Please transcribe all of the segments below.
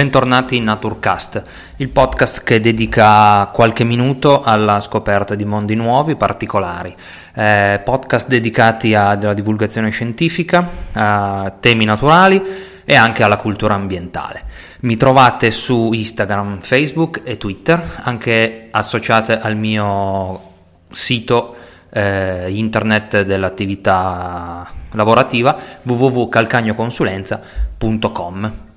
bentornati in Naturcast, il podcast che dedica qualche minuto alla scoperta di mondi nuovi, particolari. Eh, podcast dedicati alla divulgazione scientifica, a temi naturali e anche alla cultura ambientale. Mi trovate su Instagram, Facebook e Twitter, anche associate al mio sito eh, internet dell'attività lavorativa www.calcagnoconsulenza.com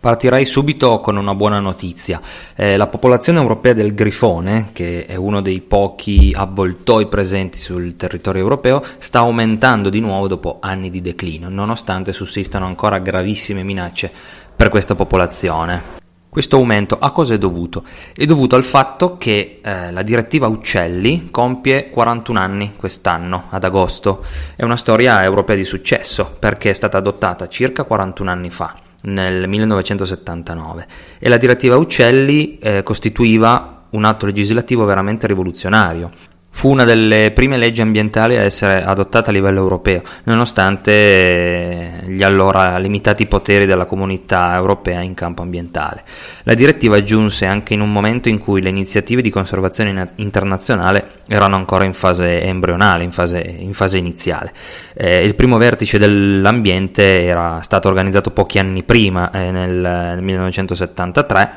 Partirei subito con una buona notizia. Eh, la popolazione europea del grifone, che è uno dei pochi avvoltoi presenti sul territorio europeo, sta aumentando di nuovo dopo anni di declino, nonostante sussistano ancora gravissime minacce per questa popolazione. Questo aumento a cosa è dovuto? È dovuto al fatto che eh, la direttiva Uccelli compie 41 anni quest'anno, ad agosto. È una storia europea di successo perché è stata adottata circa 41 anni fa nel 1979 e la direttiva Uccelli eh, costituiva un atto legislativo veramente rivoluzionario Fu una delle prime leggi ambientali a essere adottata a livello europeo, nonostante eh, gli allora limitati poteri della comunità europea in campo ambientale. La direttiva giunse anche in un momento in cui le iniziative di conservazione internazionale erano ancora in fase embrionale, in fase, in fase iniziale. Eh, il primo vertice dell'ambiente era stato organizzato pochi anni prima, eh, nel 1973,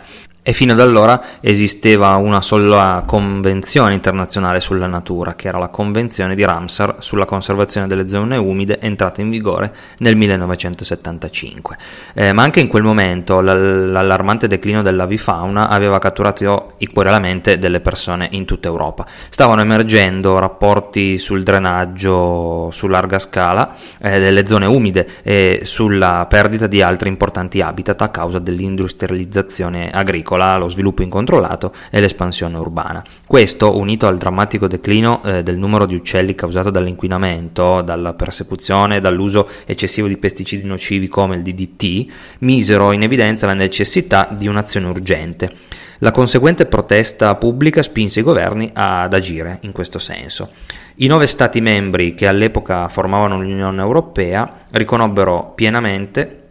e fino ad allora esisteva una sola convenzione internazionale sulla natura, che era la Convenzione di Ramsar sulla conservazione delle zone umide, entrata in vigore nel 1975. Eh, ma anche in quel momento l'allarmante declino dell'avifauna aveva catturato i cuori alla mente delle persone in tutta Europa. Stavano emergendo rapporti sul drenaggio su larga scala eh, delle zone umide e sulla perdita di altri importanti habitat a causa dell'industrializzazione agricola veicola lo sviluppo incontrollato e l'espansione urbana. Questo, unito al drammatico declino eh, del numero di uccelli causato dall'inquinamento, dalla persecuzione, e dall'uso eccessivo di pesticidi nocivi come il DDT, misero in evidenza la necessità di un'azione urgente. La conseguente protesta pubblica spinse i governi ad agire in questo senso. I nove Stati membri che all'epoca formavano l'Unione Europea riconobbero pienamente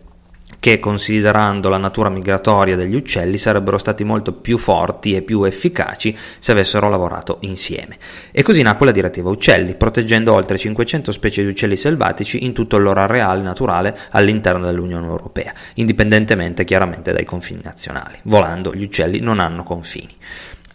che considerando la natura migratoria degli uccelli sarebbero stati molto più forti e più efficaci se avessero lavorato insieme. E così nacque la direttiva uccelli, proteggendo oltre 500 specie di uccelli selvatici in tutto il loro areale naturale all'interno dell'Unione Europea, indipendentemente chiaramente dai confini nazionali. Volando gli uccelli non hanno confini.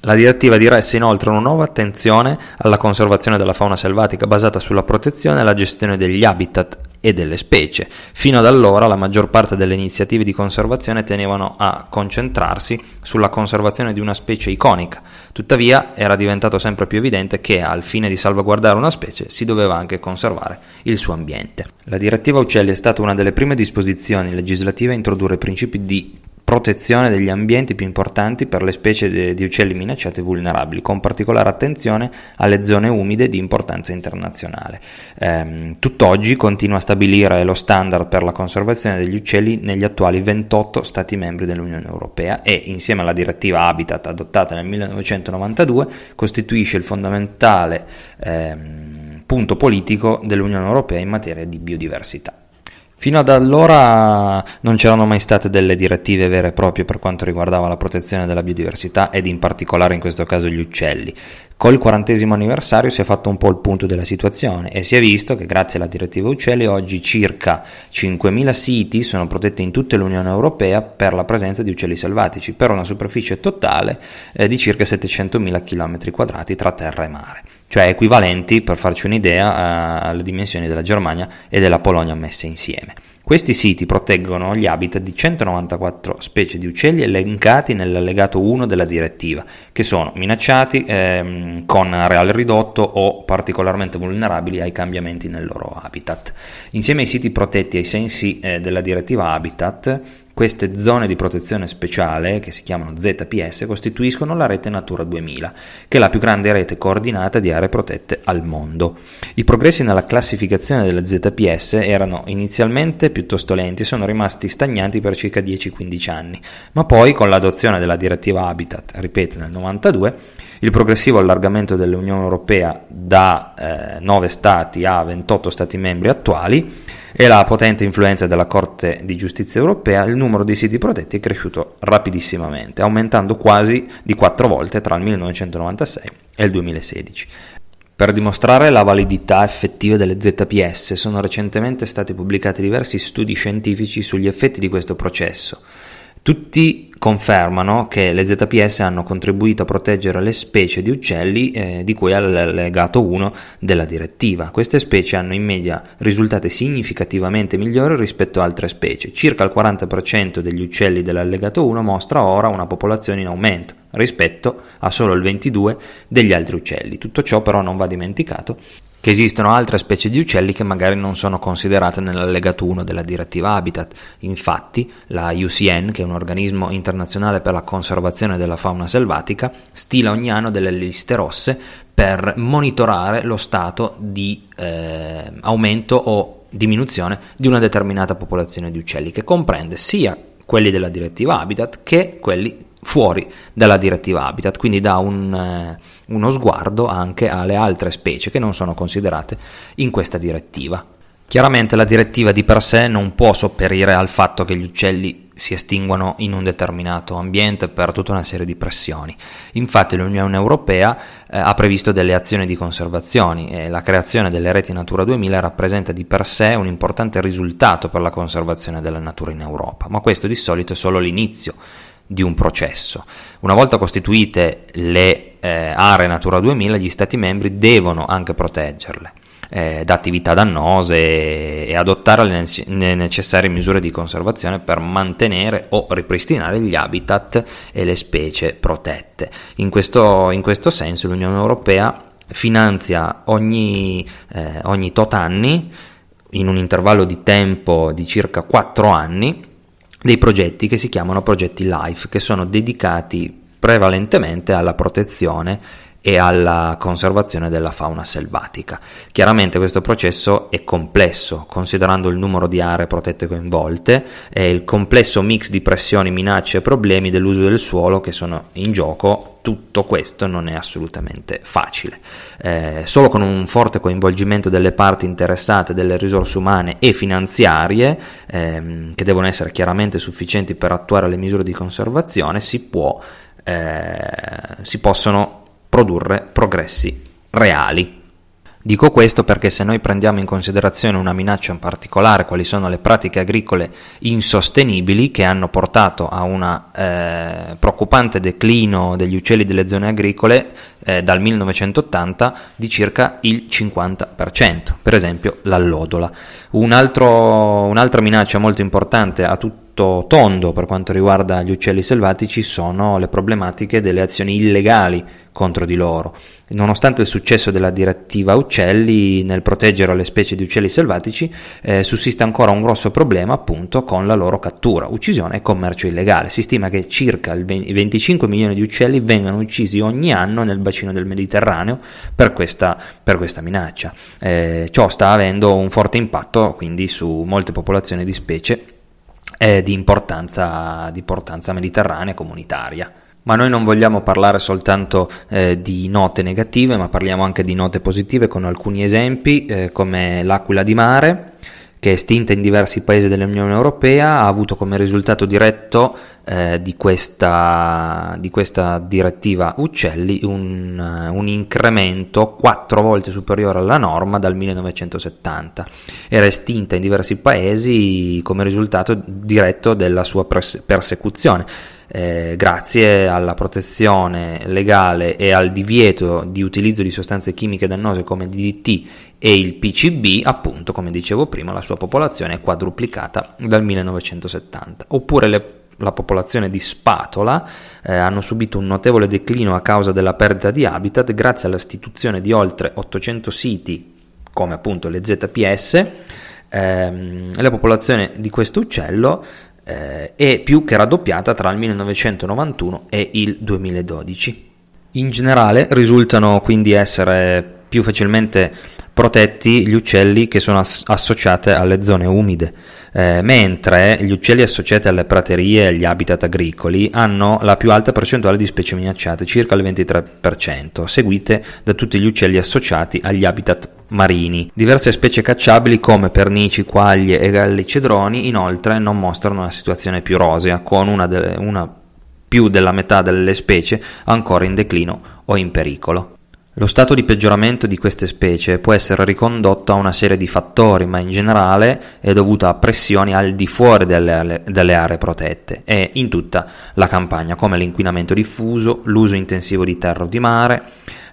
La direttiva diresse inoltre una nuova attenzione alla conservazione della fauna selvatica basata sulla protezione e la gestione degli habitat e delle specie. Fino ad allora la maggior parte delle iniziative di conservazione tenevano a concentrarsi sulla conservazione di una specie iconica, tuttavia era diventato sempre più evidente che al fine di salvaguardare una specie si doveva anche conservare il suo ambiente. La direttiva Uccelli è stata una delle prime disposizioni legislative a introdurre principi di protezione degli ambienti più importanti per le specie de- di uccelli minacciati e vulnerabili, con particolare attenzione alle zone umide di importanza internazionale. Ehm, tutt'oggi continua a stabilire lo standard per la conservazione degli uccelli negli attuali 28 Stati membri dell'Unione Europea e, insieme alla direttiva Habitat adottata nel 1992, costituisce il fondamentale ehm, punto politico dell'Unione Europea in materia di biodiversità. Fino ad allora non c'erano mai state delle direttive vere e proprie per quanto riguardava la protezione della biodiversità ed in particolare in questo caso gli uccelli. Col quarantesimo anniversario si è fatto un po' il punto della situazione e si è visto che grazie alla direttiva Uccelli oggi circa 5.000 siti sono protetti in tutta l'Unione Europea per la presenza di uccelli selvatici, per una superficie totale eh, di circa 700.000 km2 tra terra e mare, cioè equivalenti, per farci un'idea, alle dimensioni della Germania e della Polonia messe insieme. Questi siti proteggono gli habitat di 194 specie di uccelli elencati nell'allegato 1 della direttiva, che sono minacciati ehm, con reale ridotto o particolarmente vulnerabili ai cambiamenti nel loro habitat. Insieme ai siti protetti ai sensi eh, della direttiva Habitat, queste zone di protezione speciale, che si chiamano ZPS, costituiscono la rete Natura 2000, che è la più grande rete coordinata di aree protette al mondo. I progressi nella classificazione delle ZPS erano inizialmente piuttosto lenti e sono rimasti stagnanti per circa 10-15 anni, ma poi con l'adozione della direttiva Habitat, ripeto nel 92, il progressivo allargamento dell'Unione Europea da eh, 9 Stati a 28 Stati membri attuali e la potente influenza della Corte di Giustizia Europea, il numero di siti protetti è cresciuto rapidissimamente, aumentando quasi di 4 volte tra il 1996 e il 2016. Per dimostrare la validità effettiva delle ZPS sono recentemente stati pubblicati diversi studi scientifici sugli effetti di questo processo tutti confermano che le ZPS hanno contribuito a proteggere le specie di uccelli eh, di cui è all'allegato 1 della direttiva. Queste specie hanno in media risultati significativamente migliori rispetto a altre specie. Circa il 40% degli uccelli dell'allegato 1 mostra ora una popolazione in aumento rispetto a solo il 22 degli altri uccelli. Tutto ciò però non va dimenticato che esistono altre specie di uccelli che magari non sono considerate nell'allegato 1 della direttiva Habitat. Infatti, la UCN, che è un organismo internazionale per la conservazione della fauna selvatica, stila ogni anno delle liste rosse per monitorare lo stato di eh, aumento o diminuzione di una determinata popolazione di uccelli, che comprende sia quelli della direttiva Habitat che quelli fuori dalla direttiva habitat, quindi dà un, eh, uno sguardo anche alle altre specie che non sono considerate in questa direttiva. Chiaramente la direttiva di per sé non può sopperire al fatto che gli uccelli si estinguano in un determinato ambiente per tutta una serie di pressioni. Infatti l'Unione Europea eh, ha previsto delle azioni di conservazione e la creazione delle reti Natura 2000 rappresenta di per sé un importante risultato per la conservazione della natura in Europa, ma questo di solito è solo l'inizio di un processo. Una volta costituite le eh, aree Natura 2000, gli Stati membri devono anche proteggerle eh, da attività dannose e adottare le, nece- le necessarie misure di conservazione per mantenere o ripristinare gli habitat e le specie protette. In questo, in questo senso l'Unione Europea finanzia ogni, eh, ogni tot anni in un intervallo di tempo di circa 4 anni dei progetti che si chiamano progetti LIFE, che sono dedicati prevalentemente alla protezione e alla conservazione della fauna selvatica. Chiaramente questo processo è complesso, considerando il numero di aree protette coinvolte e il complesso mix di pressioni, minacce e problemi dell'uso del suolo che sono in gioco tutto questo non è assolutamente facile. Eh, solo con un forte coinvolgimento delle parti interessate, delle risorse umane e finanziarie, ehm, che devono essere chiaramente sufficienti per attuare le misure di conservazione, si, può, eh, si possono produrre progressi reali. Dico questo perché se noi prendiamo in considerazione una minaccia in particolare, quali sono le pratiche agricole insostenibili che hanno portato a un eh, preoccupante declino degli uccelli delle zone agricole eh, dal 1980 di circa il 50%, per esempio l'allodola. Un altro, un'altra minaccia molto importante a tutti piuttosto tondo per quanto riguarda gli uccelli selvatici sono le problematiche delle azioni illegali contro di loro. Nonostante il successo della direttiva uccelli nel proteggere le specie di uccelli selvatici, eh, sussiste ancora un grosso problema appunto con la loro cattura, uccisione e commercio illegale. Si stima che circa 20, 25 milioni di uccelli vengano uccisi ogni anno nel bacino del Mediterraneo per questa, per questa minaccia. Eh, ciò sta avendo un forte impatto quindi su molte popolazioni di specie eh, di, importanza, di importanza mediterranea comunitaria. Ma noi non vogliamo parlare soltanto eh, di note negative, ma parliamo anche di note positive con alcuni esempi, eh, come l'aquila di mare, che è estinta in diversi paesi dell'Unione Europea, ha avuto come risultato diretto eh, di, questa, di, questa, direttiva uccelli un, eh, un, incremento quattro volte superiore alla norma dal 1970. Era estinta in diversi paesi come risultato diretto della sua perse- persecuzione. Eh, grazie alla protezione legale e al divieto di utilizzo di sostanze chimiche dannose come DDT e il PCB, appunto, come dicevo prima, la sua popolazione è quadruplicata dal 1970. Oppure le, la popolazione di spatola eh, hanno subito un notevole declino a causa della perdita di habitat grazie all'istituzione di oltre 800 siti come appunto le ZPS, ehm, la popolazione di questo uccello eh, è più che raddoppiata tra il 1991 e il 2012. In generale risultano quindi essere più facilmente protetti gli uccelli che sono as- associati alle zone umide, eh, mentre gli uccelli associati alle praterie e agli habitat agricoli hanno la più alta percentuale di specie minacciate, circa il 23%, seguite da tutti gli uccelli associati agli habitat marini. Diverse specie cacciabili come pernici, quaglie e galli cedroni inoltre non mostrano una situazione più rosea, con una, de- una più della metà delle specie ancora in declino o in pericolo. Lo stato di peggioramento di queste specie può essere ricondotto a una serie di fattori, ma in generale è dovuto a pressioni al di fuori delle, delle aree protette e in tutta la campagna, come l'inquinamento diffuso, l'uso intensivo di terra o di mare,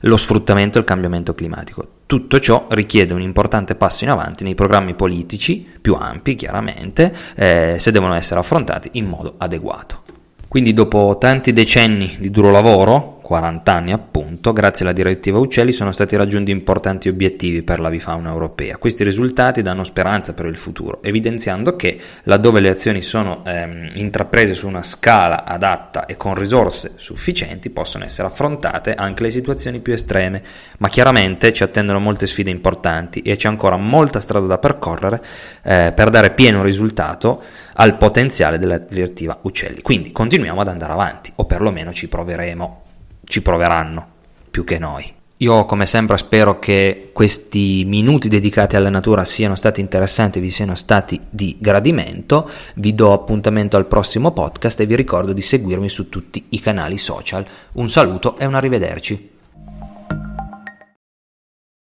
lo sfruttamento e il cambiamento climatico. Tutto ciò richiede un importante passo in avanti nei programmi politici, più ampi chiaramente, eh, se devono essere affrontati in modo adeguato. Quindi dopo tanti decenni di duro lavoro, 40 anni appunto, grazie alla direttiva Uccelli sono stati raggiunti importanti obiettivi per la bifauna europea. Questi risultati danno speranza per il futuro, evidenziando che laddove le azioni sono ehm, intraprese su una scala adatta e con risorse sufficienti possono essere affrontate anche le situazioni più estreme, ma chiaramente ci attendono molte sfide importanti e c'è ancora molta strada da percorrere eh, per dare pieno risultato al potenziale della direttiva Uccelli. Quindi continuiamo ad andare avanti, o perlomeno ci proveremo ci proveranno più che noi. Io come sempre spero che questi minuti dedicati alla natura siano stati interessanti, vi siano stati di gradimento, vi do appuntamento al prossimo podcast e vi ricordo di seguirmi su tutti i canali social. Un saluto e un arrivederci.